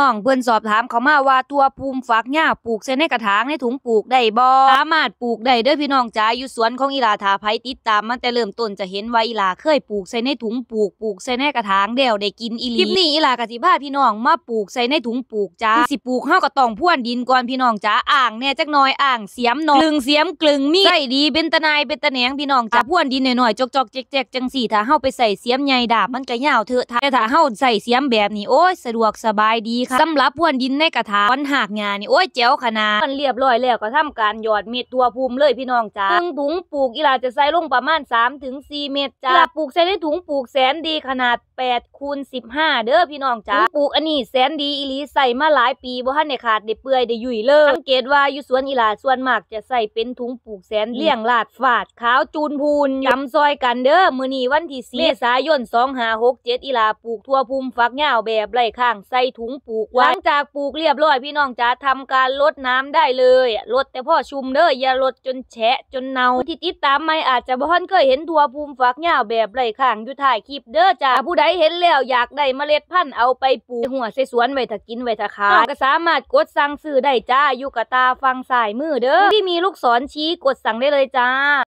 น้องเพื่อนสอบถามเขามาว่าตัวภูมิฝักหญ้าปลูกใส่ในกระถางในถุงปลูกได้บ่สามารถปลูกได้เด้อพี่น้องจ๋าอยู่สวนของอีลาถาไผติดตามมันแต่เริ่มต้นจะเห็นว่าอีลาเคยปลูกใส่ในถุงปลูกปลูกใส่ในกระถางเดี่ยวได้กินอีหลีคลิปนี้อีลากะสิพาพี่น้องมาปลูกใส่ในถุงปลูกจ้าสิปลูกเฮาก็ต้องพ่วนดินก่อนพี่น้องจ๋าอ่างแน่จักน้อยอ่างเสียมหนองกลึงเสียมกลึงมีใส่ดีเป็นตะนายเป็นตะแหนงพี่น้องจ๋าพ่วนดินหน่อยๆจอกๆแจ๊กๆจังสี่ถ้าเฮาไปใส่เสียมใหญ่ดาบมันก็ยาวเถอะ่ถ้าเฮาใส่เสียมแบบนี้โอ้ยสะดวกสบายดีค่ะสำหรับพวนดินในกระถาง วันหักงานนี่โอ้ยเจ๋วขนาดมันเรียบร้อยแล้วก็ทำการ หยอดเม็ดตัวภูมิเลยพี่น้องจ้าถึงถุงปลูกอีลาจะใส่ลงประมาณ3สเม็ดจ้าปลูกใส่ในถุงปลูกแสนดีขนาดแปดคูณสิบห้าเด้อพี่น้องจ้าปลูกอันนี้แสนดีอีลีใส่มาหลายปีบ่ทันได้ขาดได้เปื่อยได้ยุ่ยเลย สังเกตว่าอยู่สวนอีหลาส่วนมาก จะใส่เป็นถุงปลูกแสนเลี้ยงลาดฝาดขาวจูนพูนจำซอยกันเด้อมื้อนี้วันที่สี่เมษายนสองหาหกเจ็ดอีหลาปลูกทั่วภูมิฟักยาวแบบไร่ข้างใส่ถุงปลูก หลังจากปลูกเรียบร้อยพี่น้องจ้าทำการลดน้ำได้เลย ลดแต่พ่อชุมเด้ออย่าลดจนแฉะจนเน่าที่ติดตามไม่อาจจะบ่ทันเคยเห็นทั่วภูมิฟักยาวแบบไร่ข้างอยู่ถ่ายคลิปเด้อจ้าผู้ใดใรเห็นแล้ว อยากได้เมล็ดพันธุ์เอาไปปลูกหัวใส่สวนไว้ถักินไว้ถักขายก็สามารถกดสั่งซื้อได้จ้าอยู่กับตาฟังสายมือเด้อ ที่มีลูกศรชี้กดสั่งได้เลยจ้า